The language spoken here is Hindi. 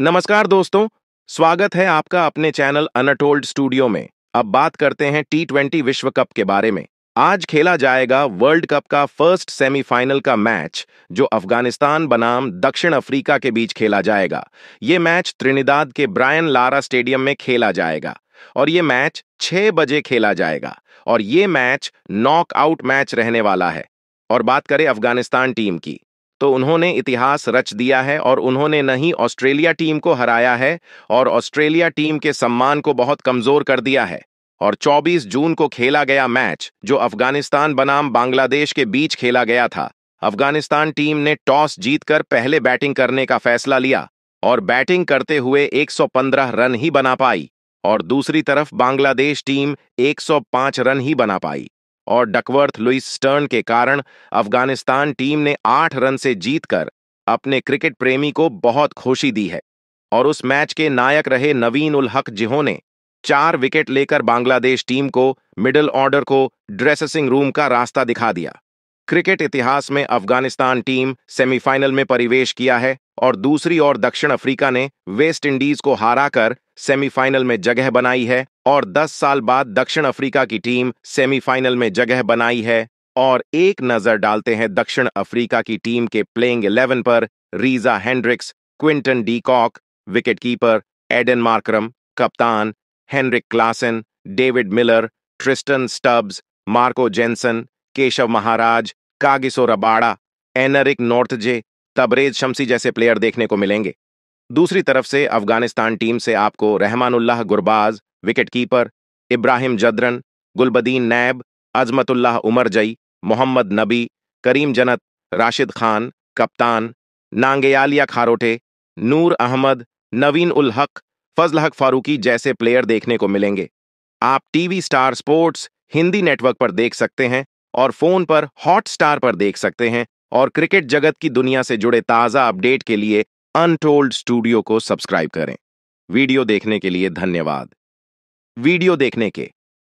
नमस्कार दोस्तों स्वागत है आपका अपने चैनल अनटोल्ड स्टूडियो में अब बात करते हैं टी ट्वेंटी विश्व कप के बारे में आज खेला जाएगा वर्ल्ड कप का फर्स्ट सेमीफाइनल का मैच जो अफगानिस्तान बनाम दक्षिण अफ्रीका के बीच खेला जाएगा ये मैच त्रिनिदाद के ब्रायन लारा स्टेडियम में खेला जाएगा और ये मैच 6 बजे खेला जाएगा और ये मैच नॉकआउट मैच रहने वाला है और बात करें अफगानिस्तान टीम की तो उन्होंने इतिहास रच दिया है और उन्होंने न ही ऑस्ट्रेलिया टीम को हराया है और ऑस्ट्रेलिया टीम के सम्मान को बहुत कमजोर कर दिया है और 24 जून को खेला गया मैच जो अफगानिस्तान बनाम बांग्लादेश के बीच खेला गया था अफगानिस्तान टीम ने टॉस जीतकर पहले बैटिंग करने का फैसला लिया और बैटिंग करते हुए 115 रन ही बना पाई और दूसरी तरफ बांग्लादेश टीम 105 रन ही बना पाई और डकवर्थ लुइस स्टर्न के कारण अफगानिस्तान टीम ने आठ रन से जीतकर अपने क्रिकेट प्रेमी को बहुत खुशी दी है और उस मैच के नायक रहे नवीन उल हक जिहो ने चार विकेट लेकर बांग्लादेश टीम को मिडिल ऑर्डर को ड्रेसिंग रूम का रास्ता दिखा दिया क्रिकेट इतिहास में अफगानिस्तान टीम सेमीफाइनल में परिवेश किया है और दूसरी ओर दक्षिण अफ्रीका ने वेस्ट इंडीज को हराकर सेमीफाइनल में जगह बनाई है और 10 साल बाद दक्षिण अफ्रीका की टीम सेमीफाइनल में जगह बनाई है और एक नजर डालते हैं दक्षिण अफ्रीका की टीम के प्लेइंग 11 पर Reeza Hendricks Quinton de Kock wicketkeeper Aiden Markram कप्तान Heinrich Klaasen David Miller Tristan Stubbs Marco Jansen Keshav Maharaj Kagiso Rabada Anrich Nortje Tabraiz Shamsi जैसे प्लेयर देखने को मिलेंगे दूसरी तरफ से अफगानिस्तान टीम से आपको रहमानुल्लाह गुरबाज विकेटकीपर इब्राहिम जदरन गुलबदीन नैब अजमतुल्लाह उमर जई मोहम्मद नबी करीम जनत राशिद खान कप्तान नांगेलिया खारोटे नूर अहमद नवीन उल हक फजल हक फारूकी जैसे प्लेयर देखने को मिलेंगे आप TV star sports Hindi network पर देख सकते हैं और फोन पर हॉट स्टार पर देख सकते हैं और क्रिकेट जगत की दुनिया से जुड़े ताज़ा अपडेट के लिए अनटोल्ड स्टूडियो को सब्सक्राइब करें वीडियो देखने के लिए धन्यवाद वीडियो देखने के